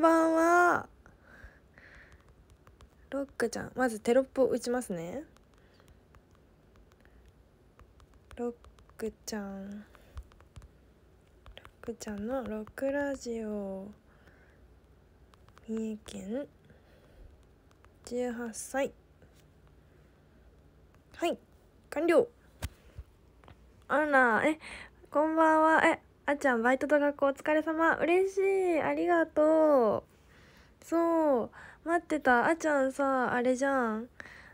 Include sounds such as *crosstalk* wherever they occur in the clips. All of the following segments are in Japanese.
んばんは。ロックちゃん。まずテロップを打ちますね。ロックちゃん。ロックちゃんのロックラジオ。三重県。18歳。はい。完了。あら、え、こんばんは。え、あっちゃんバイトと学校お疲れ様嬉しいありがとうそう待ってたあっちゃんさあれじゃん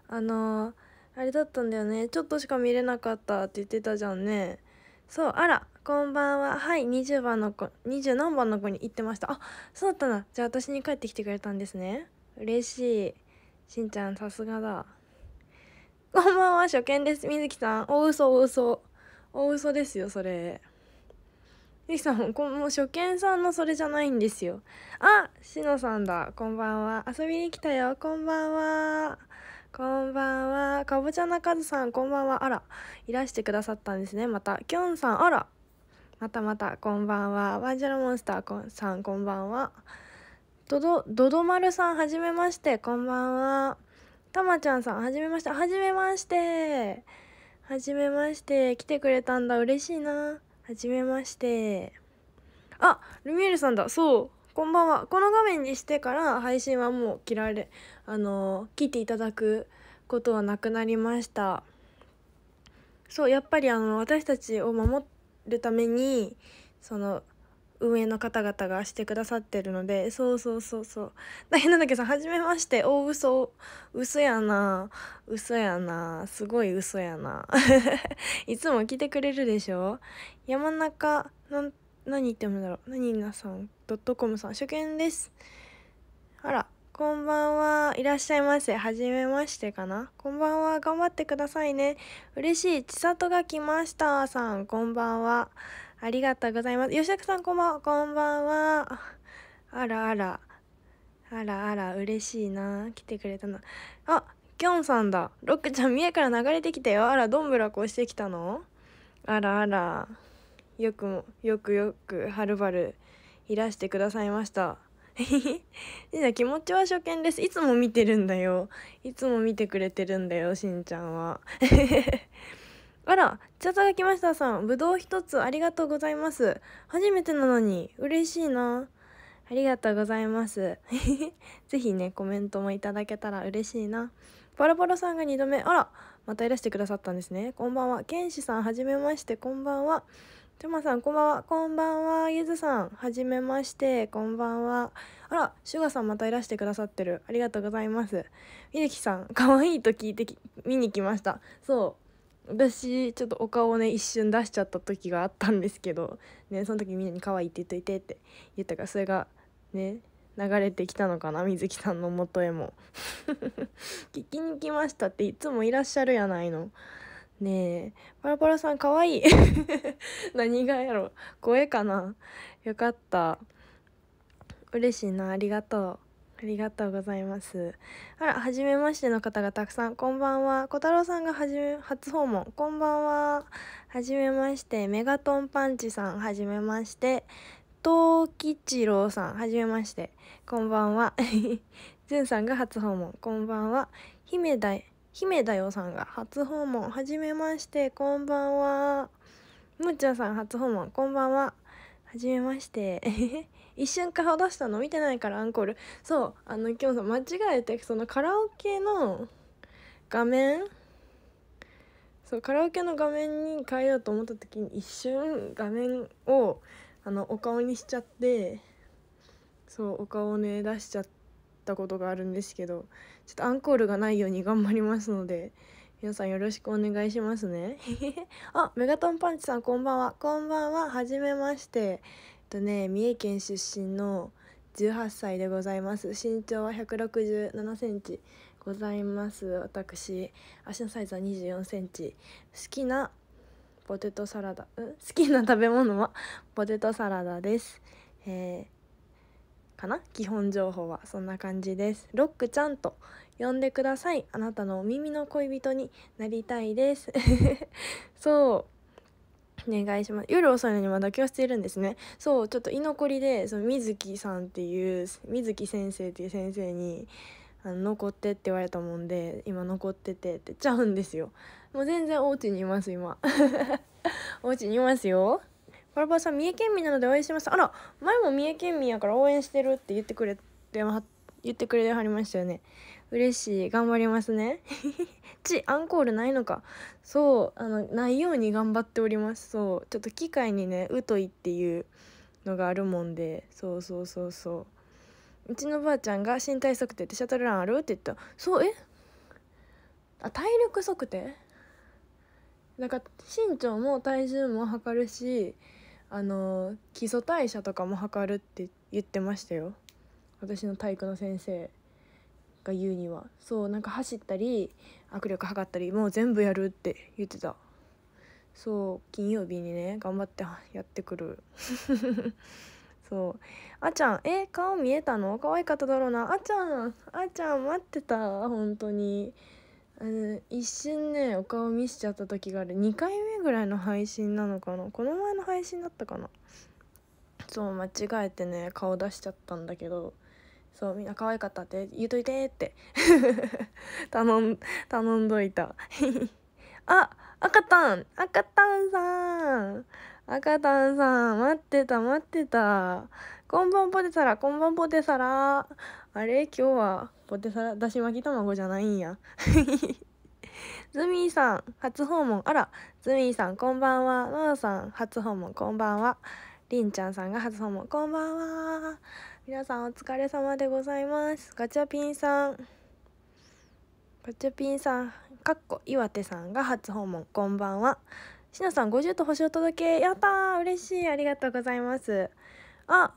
あのあれだったんだよねちょっとしか見れなかったって言ってたじゃんねそうあらこんばんははい20番の子20何番の子に行ってましたあそうだったなじゃあ私に帰ってきてくれたんですね嬉しいしんちゃんさすがだこんばんは初見ですみずきさんお嘘お嘘お嘘ですよそれリさんも、こも初見さんのそれじゃないんですよ。あ、しのさんだ。こんばんは。遊びに来たよ。こんばんは。こんばんは。かぼちゃなかずさん、こんばんは。あら、いらしてくださったんですね。また、きょんさん、あら。またまた、こんばんは。ワンジャラモンスターさん、こんばんは。どど、どどまるさん、はじめまして。こんばんは。たまちゃんさん、はじめまして。はじめまして。はじめまして。来てくれたんだ。嬉しいな。はじめましてあルミエルさんだそうこんばんはこの画面にしてから配信はもう切られあの切っていただくことはなくなりましたそうやっぱりあの私たちを守るためにその運営の方々がしてくださってるのでそうそうそうそう大変なんだけどさ初めまして大嘘嘘やな嘘やなすごい嘘やな *laughs* いつも来てくれるでしょ山中何言ってもだろう何なさんドットコムさん初見ですあらこんばんは。いらっしゃいませ。はじめましてかな。こんばんは。頑張ってくださいね。嬉しい。ちさとが来ました。さん、こんばんは。ありがとうございます。よしゃくさん、こんばんは。こんばんは。あらあら。あらあら、嬉しいな。来てくれたな。あ、きょんさんだ。ロックちゃん、三重から流れてきたよ。あら、どんぶらこしてきたのあらあら。よくも、よくよく、はるばるいらしてくださいました。しんちゃん気持ちは初見です。いつも見てるんだよ。いつも見てくれてるんだよ、しんちゃんは。*laughs* あら、チャタが来ましたさん。ぶどう一つありがとうございます。初めてなのに、嬉しいな。ありがとうございます。*laughs* ぜひね、コメントもいただけたら嬉しいな。パラパラさんが2度目。あら、またいらしてくださったんですね。こんばんは。ケンシさん、はじめまして、こんばんは。トマさん、こんばんは。こんばんは。ゆずさん、はじめまして。こんばんは。あら、シュガさんまたいらしてくださってる。ありがとうございます。みゆきさん、かわいいと聞いて見に来ました。そう。私、ちょっとお顔をね、一瞬出しちゃった時があったんですけど、ね、その時みんなに可愛いって言っといてって言ったから、それが、ね、流れてきたのかな、みずきさんの元へも。聞きに来ましたっていつもいらっしゃるやないの。ねえ、パラパラさんかわいい *laughs* 何がやろ声かなよかった。嬉しいな、ありがとう。ありがとうございます。あら、はじめましての方がたくさん、こんばんは。小太郎さんがはじめ、初訪問、こんばんは。はじめまして、メガトンパンチさん、はじめまして。東吉郎さん、はじめまして。こんばんは。ズ *laughs* ンさんが初訪問、こんばんは。姫田姫だよさんが初訪問はじめましてこんばんはむーちゃんさん初訪問こんばんははじめまして *laughs* 一瞬顔出したの見てないからアンコールそうあの今日さ間違えてそのカラオケの画面そうカラオケの画面に変えようと思った時に一瞬画面をあのお顔にしちゃってそうお顔をね出しちゃったことがあるんですけどちょっとアンコールがないように頑張りますので皆さんよろしくお願いしますね *laughs* あメガトンパンチさんこんばんはこんばんははじめましてえっとね三重県出身の18歳でございます身長は167センチございます私足のサイズは24センチ好きなポテトサラダ好きな食べ物はポテトサラダですえーかな基本情報はそんな感じですロックちゃんと呼んでくださいあなたのお耳の恋人になりたいです *laughs* そうお願いします夜遅いのにまだ教室いるんですねそうちょっと居残りでその水木さんっていう水木先生っていう先生にあの残ってって言われたもんで今残っててって言っちゃうんですよもう全然お家にいます今 *laughs* お家にいますよカルバさん三重県民なので応援してますあら前も三重県民やから応援してるって言ってくれては言ってくれてはりましたよね嬉しい頑張りますね *laughs* ちアンコールないのかそうあのないように頑張っておりますそうちょっと機械にね疎いっていうのがあるもんでそうそうそうそううちのばあちゃんが身体測定ってシャトルランあるって言ったそうえあ体力測定なんか身長も体重も測るしあの基礎代謝とかも測るって言ってましたよ私の体育の先生が言うにはそうなんか走ったり握力測ったりもう全部やるって言ってたそう金曜日にね頑張ってやってくる *laughs* そうあちゃんえ顔見えたの可愛かっただろうなあちゃんあちゃん待ってた本当にあの一瞬ねお顔見せちゃった時がある2回目ぐらいの配信なのかなこの前の配信だったかなそう間違えてね顔出しちゃったんだけどそうみんな可愛かったって言うといてって *laughs* 頼ん頼んどいた *laughs* あ赤たん赤たんさん赤たんさん待ってた待ってたこんばんポテサラ、こんばんポテサラ。あれ今日はポテサラ、だし巻き卵じゃないんや。*laughs* ズミーさん、初訪問。あら、ズミーさん、こんばんは。マナさん、初訪問、こんばんは。りんちゃんさんが初訪問、こんばんは。皆さん、お疲れ様でございます。ガチャピンさん。ガチャピンさん、かっこ岩手さんが初訪問、こんばんは。しなさん、50と星を届け。やったー嬉しい。ありがとうございます。あ、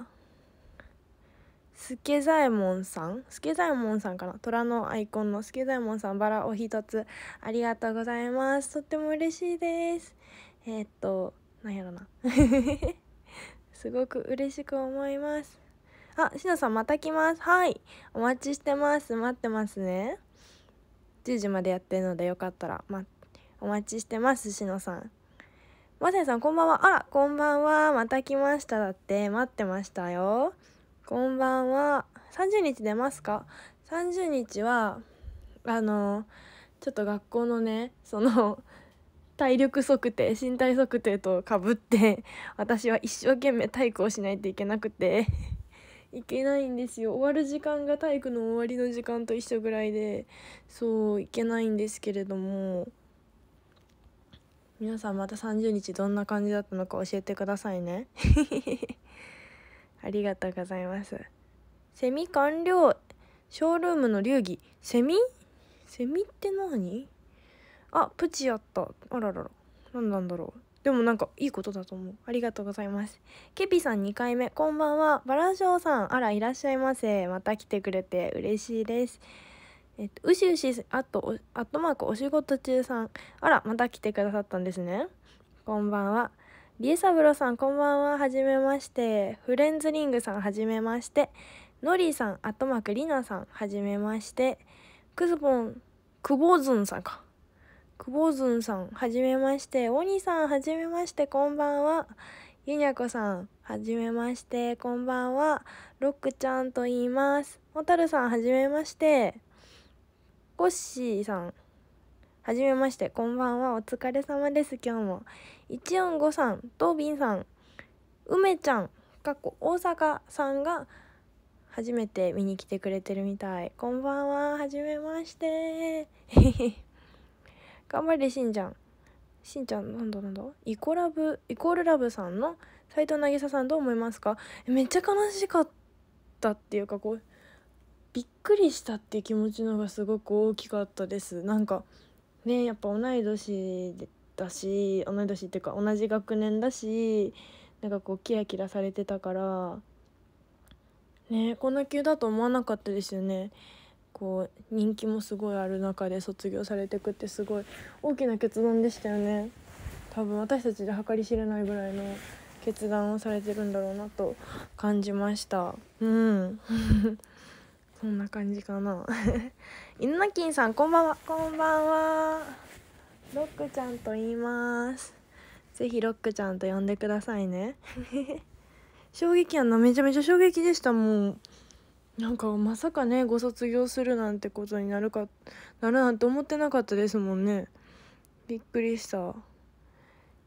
助左衛門さん助左衛門さんかな虎のアイコンの助左衛門さんバラを一つありがとうございますとっても嬉しいですえー、っとなんやろな *laughs* すごく嬉しく思いますあしのさんまた来ますはいお待ちしてます待ってますね10時までやってるのでよかったら、ま、お待ちしてますしのさんまさやさんこんばんはあらこんばんはまた来ましただって待ってましたよこんばんは。30日出ますか ?30 日は、あの、ちょっと学校のね、その、体力測定、身体測定とかぶって、私は一生懸命体育をしないといけなくていけないんですよ。終わる時間が体育の終わりの時間と一緒ぐらいで、そう、いけないんですけれども、皆さんまた30日どんな感じだったのか教えてくださいね。*laughs* ありがとうございます。セミ完了ショールームの流儀。セミセミって何あ、プチやった。あららら。何なんだろう。でもなんかいいことだと思う。ありがとうございます。ケピさん2回目。こんばんは。バラショウさん。あら、いらっしゃいませ。また来てくれて嬉しいです。えっと、うしうし、あと、アットマークお仕事中さん。あら、また来てくださったんですね。こんばんは。リエサブロさんこんばんははじめましてフレンズリングさんはじめましてノリーさんアットマークリナさんはじめましてクズボンクボズンさんかクボズンさんはじめましてオニさんはじめましてこんばんはゆにゃこさんはじめましてこんばんはロックちゃんと言いますもたるさんはじめましてコッシーさんはじめまして、こんばんは。お疲れ様です、今日も。145さん、とびんさん、梅ちゃん、かっこ大阪さんが初めて見に来てくれてるみたい。こんばんは。はじめまして。*laughs* 頑張れ、しんちゃん。しんちゃん、なんだなんだイコラブ、イコールラブさんの斎藤渚さんどう思いますかめっちゃ悲しかったっていうか、こう、びっくりしたっていう気持ちのがすごく大きかったです。なんか、ねやっぱ同い年だし同い年っていうか同じ学年だしなんかこうキラキラされてたからねこんな急だと思わなかったですよね。こう人気もすごいある中で卒業されてくってすごい大きな決断でしたよね多分私たちで計り知れないぐらいの決断をされてるんだろうなと感じましたうんそんな感じかな *laughs* 犬なきんさんこんばんはこんばんはロックちゃんと言いますぜひロックちゃんと呼んでくださいね *laughs* 衝撃やなめちゃめちゃ衝撃でしたもうなんかまさかねご卒業するなんてことになるかなるなんて思ってなかったですもんねびっくりした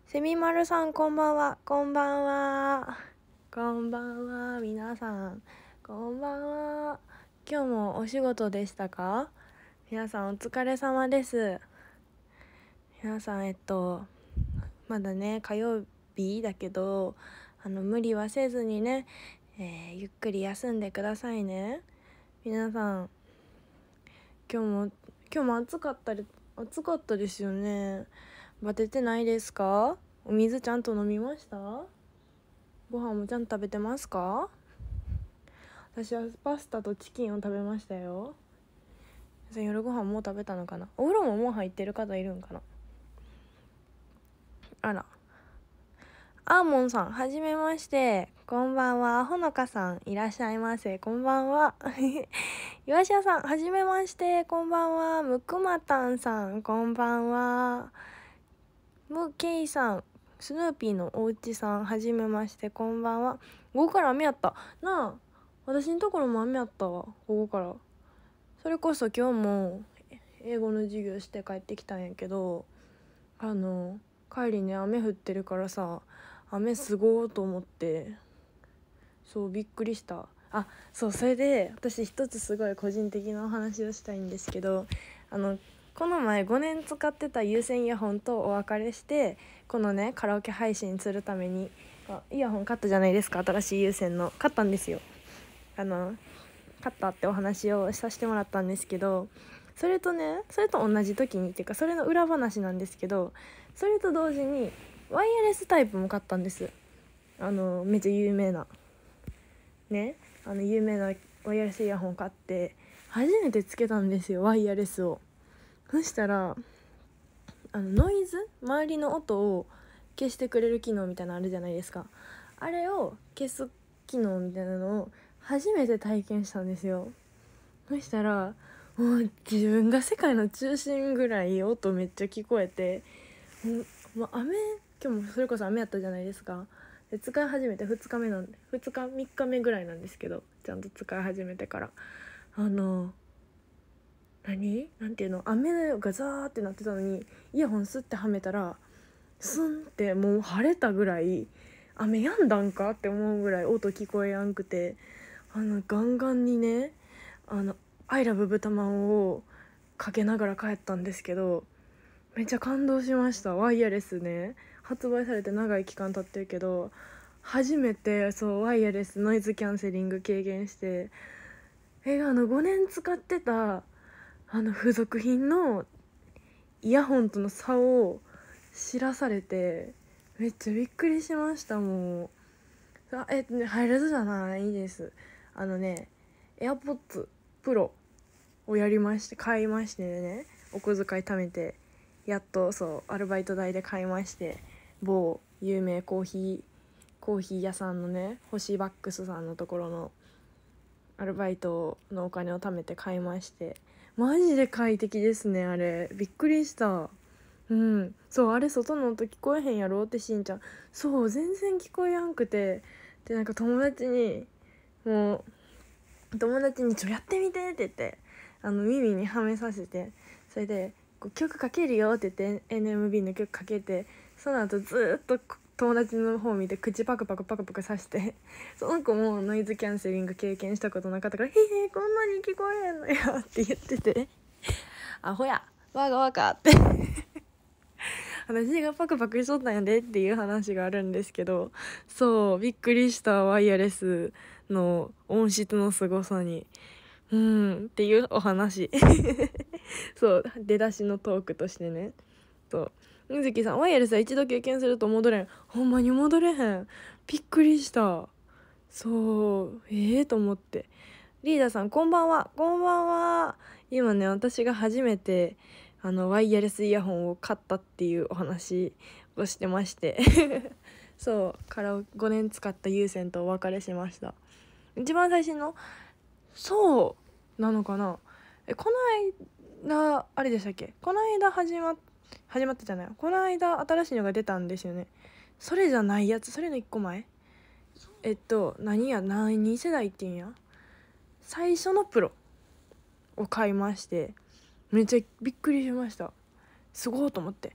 セミマルさんこんばんはこんばんはこんばんは皆さんこんばんは今日もお仕事でしたか皆さんお疲れ様です皆さんえっとまだね火曜日だけどあの無理はせずにね、えー、ゆっくり休んでくださいね皆さん今日も今日も暑かったり暑かったですよねバテてないですかお水ちゃんと飲みましたご飯もちゃんと食べてますか私はパスタとチキンを食べましたよ夜ご飯もう食べたのかなお風呂ももう入ってる方いるんかなあらアーモンさんはじめましてこんばんはほのかさんいらっしゃいませこんばんは *laughs* 岩下さんはじめましてこんばんはムクマタンさんこんばんはムケイさんスヌーピーのおうちさんはじめましてこんばんは5から目やったなあ私のところも雨あったわ午後からそれこそ今日も英語の授業して帰ってきたんやけどあの帰りに雨降ってるからさ雨すごーと思ってそうびっくりしたあそうそれで私一つすごい個人的なお話をしたいんですけどあのこの前5年使ってた有線イヤホンとお別れしてこのねカラオケ配信するためにイヤホン買ったじゃないですか新しい有線の買ったんですよあの勝ったってお話をさせてもらったんですけどそれとねそれと同じ時にっていうかそれの裏話なんですけどそれと同時にワイヤレスタイプも買ったんですあのめっちゃ有名なねあの有名なワイヤレスイヤホン買って初めてつけたんですよワイヤレスをそしたらあのノイズ周りの音を消してくれる機能みたいなのあるじゃないですかあれを消す機能みたいなのを初めて体験したんですよそしたらもう自分が世界の中心ぐらい音めっちゃ聞こえてもう雨今日もそれこそ雨やったじゃないですかで使い始めて2日目なんで2日3日目ぐらいなんですけどちゃんと使い始めてからあの何なんていうの雨がザーってなってたのにイヤホンスッてはめたらスンってもう晴れたぐらい雨やんだんかって思うぐらい音聞こえやんくてあのガンガンにね「あのアイラブ豚まん」をかけながら帰ったんですけどめっちゃ感動しましたワイヤレスね発売されて長い期間経ってるけど初めてそうワイヤレスノイズキャンセリング軽減してえあの5年使ってたあの付属品のイヤホンとの差を知らされてめっちゃびっくりしましたもうあえ入らずじゃないですあのね AirPods Pro をやりまして買いましてねお小遣い貯めてやっとそうアルバイト代で買いまして某有名コーヒーコーヒー屋さんのね星バックスさんのところのアルバイトのお金を貯めて買いましてマジで快適ですねあれびっくりしたうんそうあれ外の音聞こえへんやろってしんちゃんそう全然聞こえやんくてでなんか友達にもう友達に「ちょやってみて」って言ってあの耳にはめさせてそれで曲かけるよ」って言って NMB の曲かけてその後ずっと友達の方見て口パクパクパクパクさしてその子もノイズキャンセリング経験したことなかったから「へえこんなに聞こえんのよ」って言ってて「アホやわがわか」って *laughs* 私がパクパクしとったんやでっていう話があるんですけどそうびっくりしたワイヤレスの音質のすごさにうんっていうお話 *laughs* そう出だしのトークとしてねそう水木さんワイヤレスは一度経験すると戻れんほんまに戻れへんびっくりしたそうええー、と思ってリーダーさんこんばんはこんばんは今ね私が初めてあのワイヤレスイヤホンを買ったっていうお話をしてまして *laughs* そうから5年使った有線とお別れしました一番最新のそうなのかなえこの間あれでしたっけこの間始ま始まってじゃないこの間新しいのが出たんですよねそれじゃないやつそれの1個前えっと何や何世代っていうんや最初のプロを買いましてめっちゃびっくりしましたすごいと思って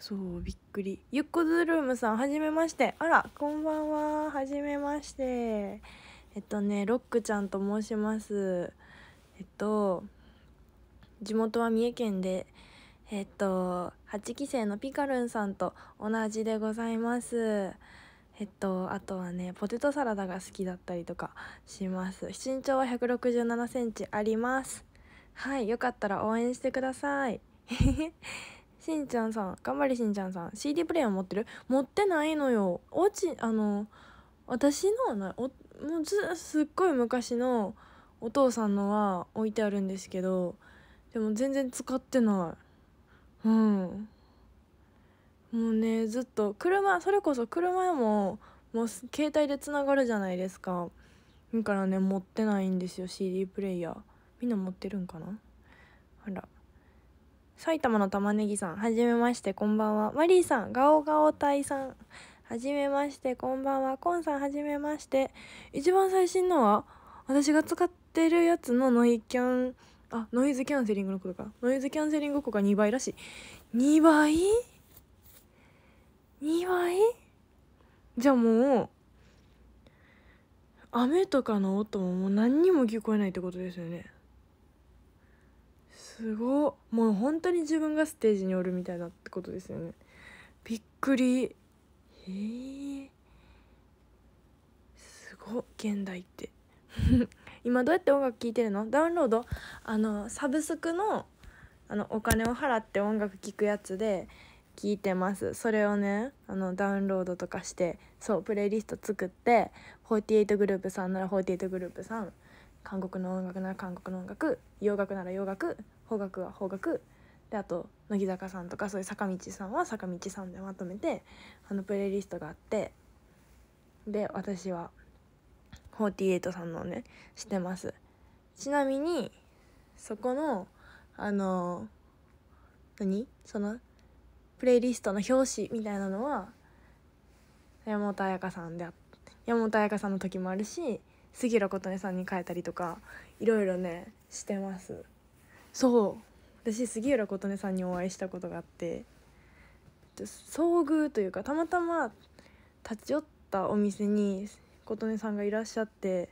そうびっくりゆっこずルームさんはじめましてあらこんばんははじめましてえっとねロックちゃんと申しますえっと地元は三重県でえっと8期生のピカルンさんと同じでございますえっとあとはねポテトサラダが好きだったりとかします身長は1 6 7センチありますはいよかったら応援してください *laughs* しんちゃんさん頑張りしんちゃんさん CD プレイヤー持ってる持ってないのよおちあの私のおもうずすっごい昔のお父さんのは置いてあるんですけどでも全然使ってないうんもうねずっと車それこそ車ももう携帯でつながるじゃないですかだからね持ってないんですよ CD プレイヤーみんな持ってるんかなあら埼玉の玉ねぎさんはじめましてこんばんはマリーさんガオガオタイさんはじめまして、こんばんは。コンさん、はじめまして。一番最新のは、私が使ってるやつのノイキャン、あ、ノイズキャンセリングのことか。ノイズキャンセリング効果2倍らしい。2倍 ?2 倍じゃあもう、雨とかの音ももう何にも聞こえないってことですよね。すごもう本当に自分がステージにおるみたいなってことですよねびっくりえー、すごっ現代って *laughs* 今どうやって音楽聴いてるのダウンロードあのサブスクのあのお金を払って音楽聴くやつで聴いてますそれをねあのダウンロードとかしてそうプレイリスト作って48グループさんなら48グループさん韓国の音楽なら韓国の音楽洋楽なら洋楽邦楽は邦楽であと乃木坂さんとかそういう坂道さんは坂道さんでまとめてあのプレイリストがあってで私は48さんのねしてますちなみにそこのあの何そのプレイリストの表紙みたいなのは山本彩香さんであ山本彩香さんの時もあるし杉浦琴音さんに変えたりとかいろいろねしてますそう私杉浦琴音さんにお会いしたことがあって遭遇というかたまたま立ち寄ったお店に琴音さんがいらっしゃって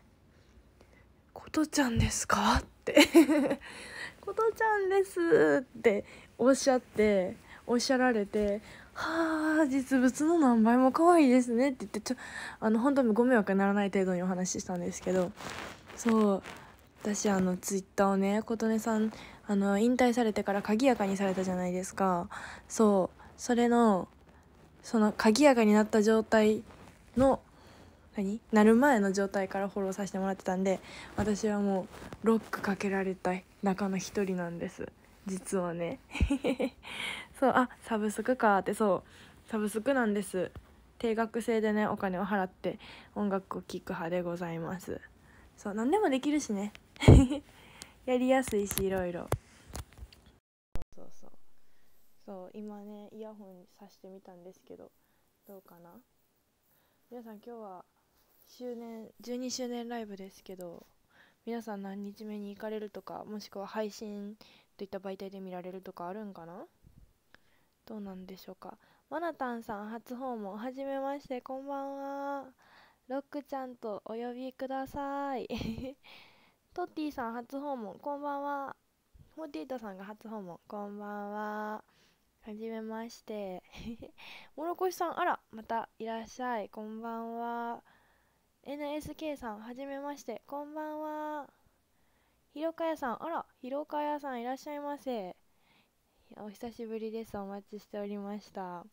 「琴ちゃんですか?」って「琴ちゃんです」っておっしゃっておっしゃられて「はあ実物の何倍も可愛いですね」って言ってちょあの本当にご迷惑にならない程度にお話ししたんですけどそう私あのツイッターをね琴音さんあの引退されてから鍵やかにされたじゃないですかそうそれのその鍵やかになった状態の何なる前の状態からフォローさせてもらってたんで私はもうロックかけられた中の一人なんです実はね *laughs* そうあサブスクかってそうサブスクなんです定額制でねお金を払って音楽を聴く派でございますそう何でもできるしね *laughs* やりやすいしいろいろそうそうそう今ねイヤホンさしてみたんですけどどうかな皆さん今日は周年12周年ライブですけど皆さん何日目に行かれるとかもしくは配信といった媒体で見られるとかあるんかなどうなんでしょうかマナタンさん初訪問はじめましてこんばんはロックちゃんとお呼びくださいトッティさん初訪問、こんばんは。フォーティートさんが初訪問、こんばんは。はじめまして。もろこしさん、あら、またいらっしゃい、こんばんは。NSK さん、はじめまして、こんばんは。ひろかやさん、あら、ひろかやさんいらっしゃいませ。お久しぶりです、お待ちしておりました。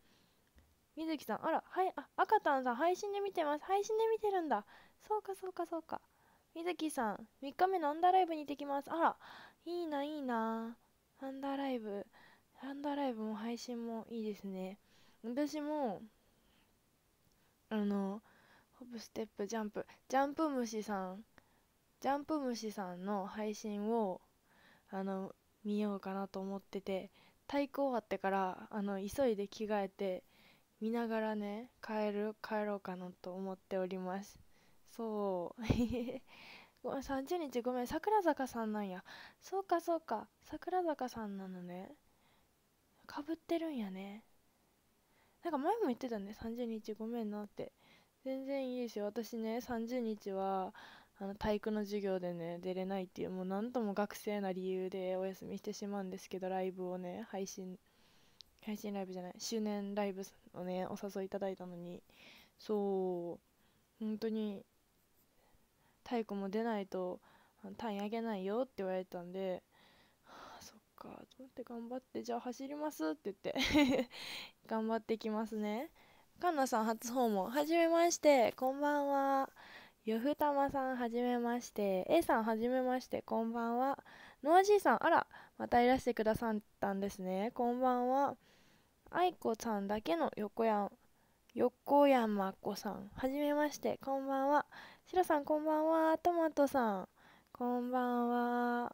みずきさん、あら、はい、あ、赤たんさん、配信で見てます。配信で見てるんだ。そうか、そうか、そうか。水木さん、3日目のアンダーライブに行ってきます。あら、いいな、いいな。アンダーライブ、アンダーライブも配信もいいですね。私も、あの、ホップ、ステップ、ジャンプ、ジャンプ虫さん、ジャンプ虫さんの配信を、あの、見ようかなと思ってて、太鼓終わってから、あの、急いで着替えて、見ながらね、帰る、帰ろうかなと思っております。そう *laughs* ごめん30日ごめん桜坂さんなんやそうかそうか桜坂さんなのねかぶってるんやねなんか前も言ってたね30日ごめんなって全然いいですよ私ね30日はあの体育の授業でね出れないっていうもう何とも学生な理由でお休みしてしまうんですけどライブをね配信配信ライブじゃない周年ライブをねお誘いいただいたのにそう本当に太鼓も出ないと単位上げないよって言われたんで、はあ、そっかと思って頑張ってじゃあ走りますって言って *laughs* 頑張ってきますねかんなさん初訪問はじめましてこんばんはよふたまさんはじめまして A さんはじめましてこんばんはノアじいさんあらまたいらしてくださったんですねこんばんは愛子さんだけの横山横山子さんはじめましてこんばんはシロさんこんばんは。トマトさん。こんばんは。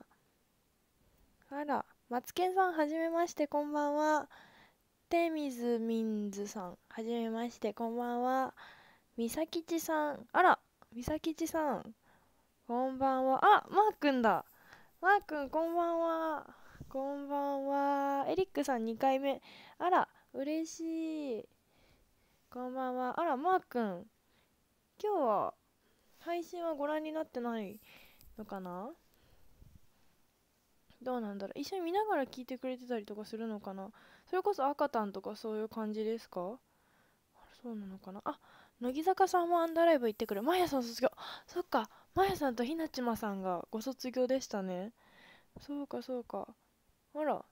あら、マツケンさんはじめましてこんばんは。テミズミンズさんはじめましてこんばんは。ミサキチさん。あら、ミサキチさん。こんばんは。あ、マー君だ。マー君こんばんは。こんばんは。エリックさん2回目。あら、嬉しい。こんばんは。あら、マー君。今日は配信はご覧になってないのかなどうなんだろう一緒に見ながら聞いてくれてたりとかするのかなそれこそ赤たんとかそういう感じですかそうなのかなあ乃木坂さんもアンダーライブ行ってくるまやさん卒業そっかまやさんとひなちまさんがご卒業でしたねそうかそうかあら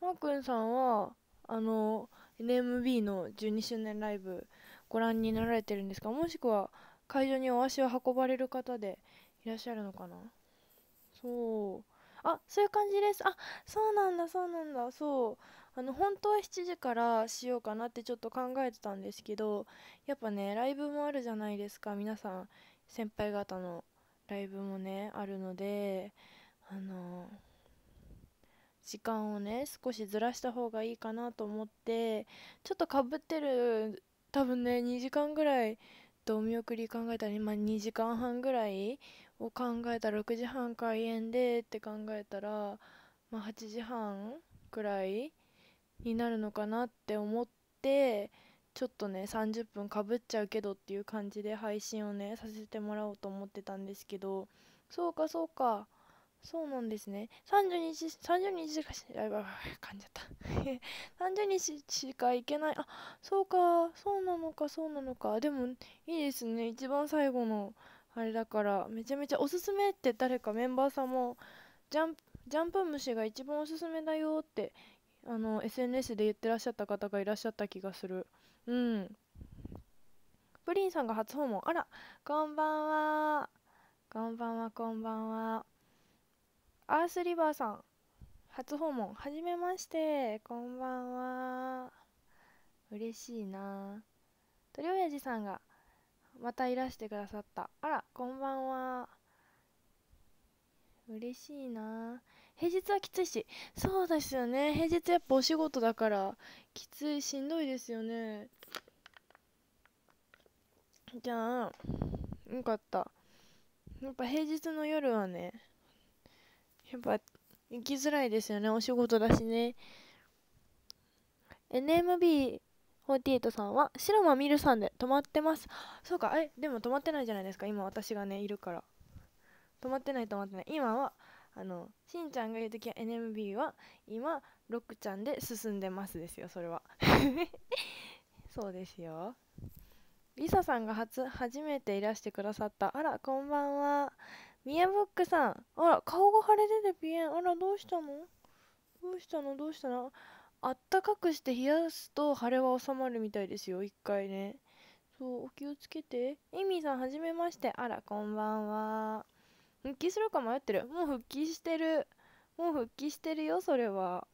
まーくんさんはあの NMB の12周年ライブご覧になられてるんですかもしくは会場にお足を運ばれる方でいらっしゃるのかなそうあそういう感じですあそうなんだそうなんだそうあの本当は7時からしようかなってちょっと考えてたんですけどやっぱねライブもあるじゃないですか皆さん先輩方のライブもねあるのであの時間をね少しずらした方がいいかなと思ってちょっとかぶってる多分ね2時間ぐらいとお見送り考えたら今2時間半ぐらいを考えたら6時半開演でって考えたら、まあ、8時半くらいになるのかなって思ってちょっとね30分かぶっちゃうけどっていう感じで配信をねさせてもらおうと思ってたんですけどそうかそうか。そうなんですね。30日、30日しかし、あ、噛んじゃった。30 *laughs* 日しか行けない。あ、そうか、そうなのか、そうなのか。でも、いいですね。一番最後の、あれだから、めちゃめちゃおすすめって誰かメンバーさんも、ジャンプ、ジャンプ虫が一番おすすめだよって、あの、SNS で言ってらっしゃった方がいらっしゃった気がする。うん。プリンさんが初訪問。あら、こんばんは。こんばんは、こんばんは。アースリバーさん初訪問はじめましてこんばんは嬉しいな鳥親父さんがまたいらしてくださったあらこんばんは嬉しいな平日はきついしそうですよね平日やっぱお仕事だからきついしんどいですよねじゃあよかったやっぱ平日の夜はねやっぱ行きづらいですよねお仕事だしね NMB48 さんは白間みるさんで泊まってますそうかえでも泊まってないじゃないですか今私がねいるから泊まってない泊まってない今はあのしんちゃんがると時は NMB は今ロックちゃんで進んでますですよそれは *laughs* そうですよリサさんが初初めていらしてくださったあらこんばんはミヤブックさん。あら、顔が腫れててピエン。あら、どうしたのどうしたのどうしたのあったかくして冷やすと腫れは収まるみたいですよ。一回ね。そう、お気をつけて。エミーさん、はじめまして。あら、こんばんは。復帰するか迷ってる。もう復帰してる。もう復帰してるよ、それは。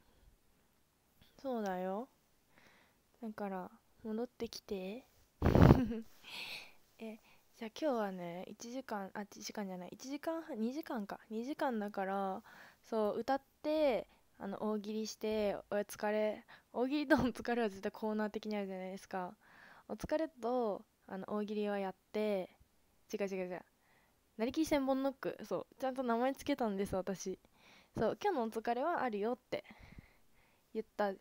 そうだよ。だから、戻ってきて。*laughs* え、じゃあ今日はね1時間あ1時間じゃない1時間半2時間か2時間だからそう歌ってあの大喜利してお疲れ大喜利とお *laughs* 疲れは絶対コーナー的にあるじゃないですかお疲れとあの大喜利はやって違う違う違うなりきり千本ノックそうちゃんと名前つけたんです私そう今日のお疲れはあるよって言った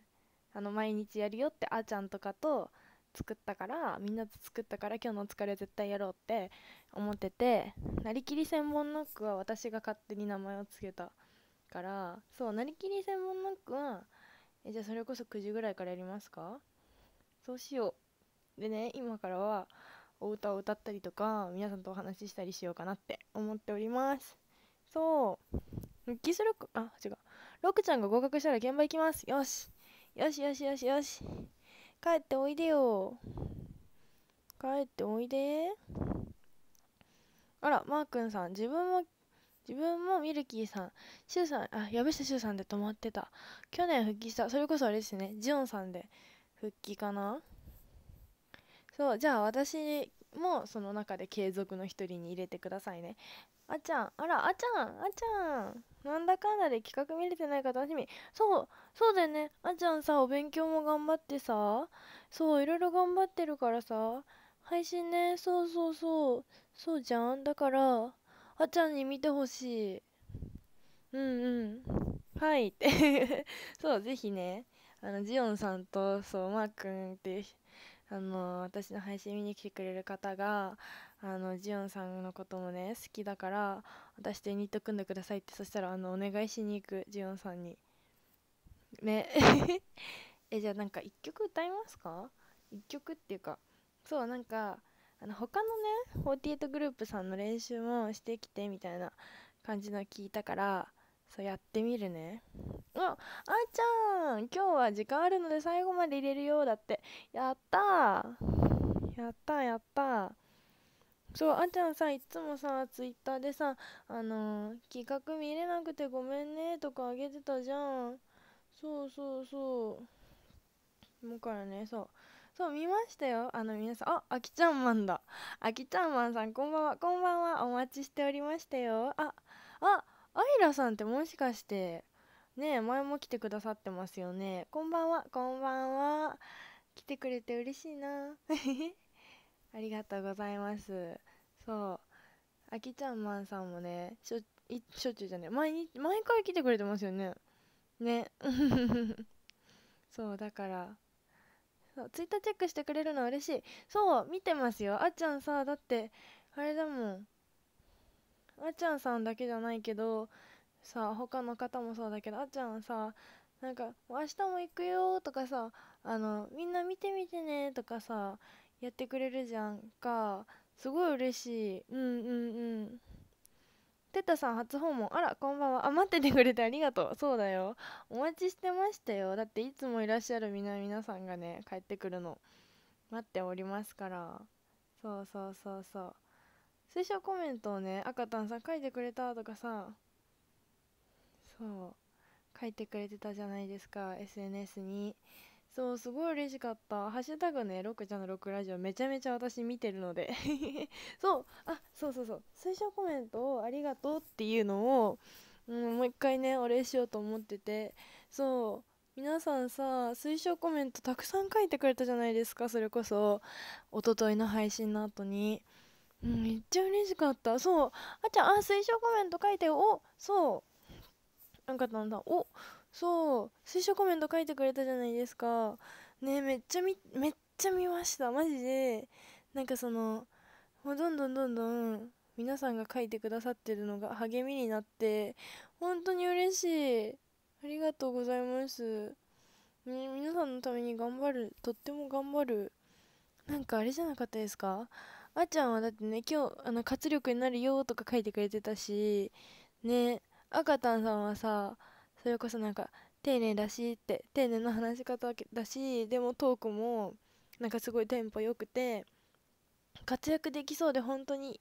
あの毎日やるよってあちゃんとかと作ったからみんなと作ったから今日のお疲れ絶対やろうって思っててなりきり専門ノックは私が勝手に名前を付けたからそうなりきり専門ノックはえじゃあそれこそ9時ぐらいからやりますかそうしようでね今からはお歌を歌ったりとか皆さんとお話ししたりしようかなって思っておりますそう復帰するかあ違うロクちゃんが合格したら現場行きますよしよしよしよしよし帰っておいでよ帰っておいであらマー君さん自分も自分もミルキーさん、シューさん、あ、部下シューさんで泊まってた。去年復帰した。それこそあれですね、ジオンさんで復帰かなそう、じゃあ私、もその中で継続の一人に入れてくださいねあちゃんあらあちゃんあちゃんなんだかんだで企画見れてないか楽しみそうそうだよねあちゃんさお勉強も頑張ってさそういろいろ頑張ってるからさ配信ねそうそうそうそうじゃんだからあちゃんに見てほしいうんうんはいって *laughs* そうぜひねあのジオンさんとそうマー君ってあの私の配信見に来てくれる方があのジオンさんのこともね好きだから私とユニット組んでくださいってそしたらあのお願いしに行くジオンさんにね *laughs* えじゃあなんか1曲歌いますか1曲っていうかそうなんかあの他のね48グループさんの練習もしてきてみたいな感じの聞いたからそうやってみるねああーちゃん今日は時間あるので最後まで入れるようだってやったーやったやったそうあーちゃんさいつもさツイッターでさあのー、企画見れなくてごめんねとかあげてたじゃんそうそうそうもからねそうそう見ましたよあの皆さんああきちゃんマンだあきちゃんマンさんこんばんはこんばんはお待ちしておりましたよああアイラさんってもしかしてね前も来てくださってますよねこんばんはこんばんは来てくれて嬉しいな *laughs* ありがとうございますそうあきちゃんまんさんもねしょいしょっちゅうじゃない毎日毎回来てくれてますよねね *laughs* そうだからそうツイッターチェックしてくれるの嬉しいそう見てますよあっちゃんさだってあれだもんあっちゃんさんだけじゃないけどさ他の方もそうだけどあっちゃんはさなんか「明日も行くよ」とかさあの「みんな見てみてね」とかさやってくれるじゃんかすごい嬉しいうんうんうんてたさん初訪問あらこんばんはあ待っててくれてありがとうそうだよお待ちしてましたよだっていつもいらっしゃるみな皆さんがね帰ってくるの待っておりますからそうそうそうそう推奨コメントをね赤たんさん書いてくれたとかさそう書いてくれてたじゃないですか SNS にそうすごい嬉しかった「ハッシュタグね6ちゃんのロクラジオ」めちゃめちゃ私見てるので *laughs* そうあそうそうそう推奨コメントを「ありがとう」っていうのを、うん、もう一回ねお礼しようと思っててそう皆さんさ推奨コメントたくさん書いてくれたじゃないですかそれこそおとといの配信の後にうん、めっちゃ嬉しかった。そう。あちゃん、あ、推奨コメント書いてお、そう。なんかなんだ。お、そう。推奨コメント書いてくれたじゃないですか。ねめっちゃみ、めっちゃ見ました。マジで。なんかその、もうどんどんどんどん、皆さんが書いてくださってるのが励みになって、本当に嬉しい。ありがとうございます。ね、皆さんのために頑張る。とっても頑張る。なんかあれじゃなかったですかあちゃんはだってね今日あの活力になるよとか書いてくれてたしね赤たんさんはさそれこそなんか丁寧だしって丁寧な話し方だしでもトークもなんかすごいテンポ良くて活躍できそうで本当に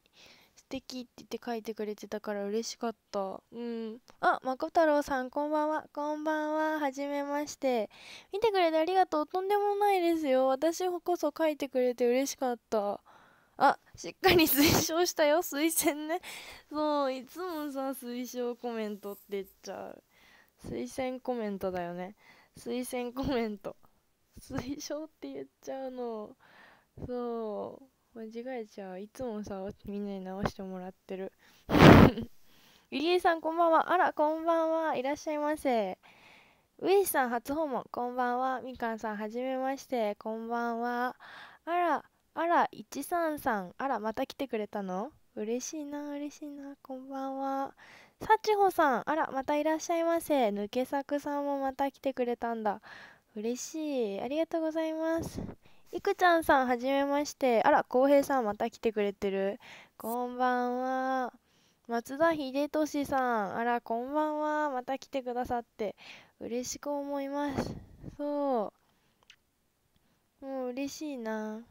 素敵って言って書いてくれてたから嬉しかったうんあまこ太郎さんこんばんはこんばんははじめまして見てくれてありがとうとんでもないですよ私こそ書いてくれて嬉しかったあしっかり推奨したよ推薦ねそういつもさ推奨コメントって言っちゃう推薦コメントだよね推薦コメント推奨って言っちゃうのそう間違えちゃういつもさみんなに直してもらってるゆりえさんこんばんはあらこんばんはいらっしゃいませウエシさん初訪問こんばんはみかんさんはじめましてこんばんはあらあら、一三さん。あら、また来てくれたの嬉しいな、嬉しいな。こんばんは。さちほさん。あら、またいらっしゃいませ。抜け作さんもまた来てくれたんだ。嬉しい。ありがとうございます。いくちゃんさん、はじめまして。あら、こうへいさん、また来てくれてる。こんばんは。松田秀俊さん、あら、こんばんは。また来てくださって、嬉しく思います。そう。もう嬉しいな。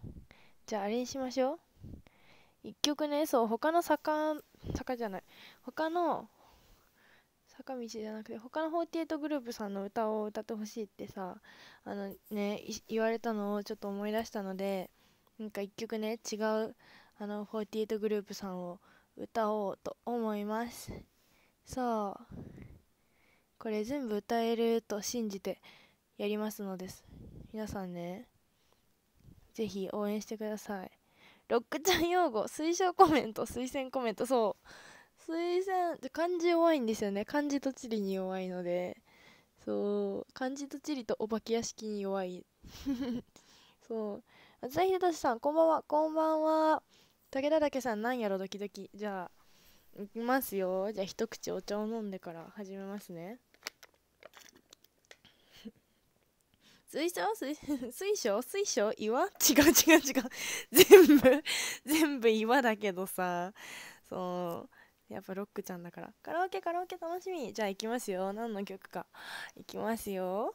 じゃああれにしましょう一曲ねそう他の坂坂じゃない他の坂道じゃなくて他の48グループさんの歌を歌ってほしいってさあのね言われたのをちょっと思い出したのでなんか一曲ね違うあの48グループさんを歌おうと思いますそうこれ全部歌えると信じてやりますのです皆さんねぜひ応援してくださいロックちゃん用語推奨コメント推薦コメントそう推薦って漢字弱いんですよね漢字と地理に弱いのでそう漢字と地理とお化け屋敷に弱い *laughs* そう松田秀俊さんこんばんはこんばんは武田岳さんなんやろドキドキじゃあいきますよじゃあ一口お茶を飲んでから始めますね水晶水 *laughs* 水晶水晶岩違う違う違う。*laughs* 全部、全部岩だけどさ。そう。やっぱロックちゃんだから。カラオケカラオケ楽しみ。じゃあ行きますよ。何の曲か。行きますよ。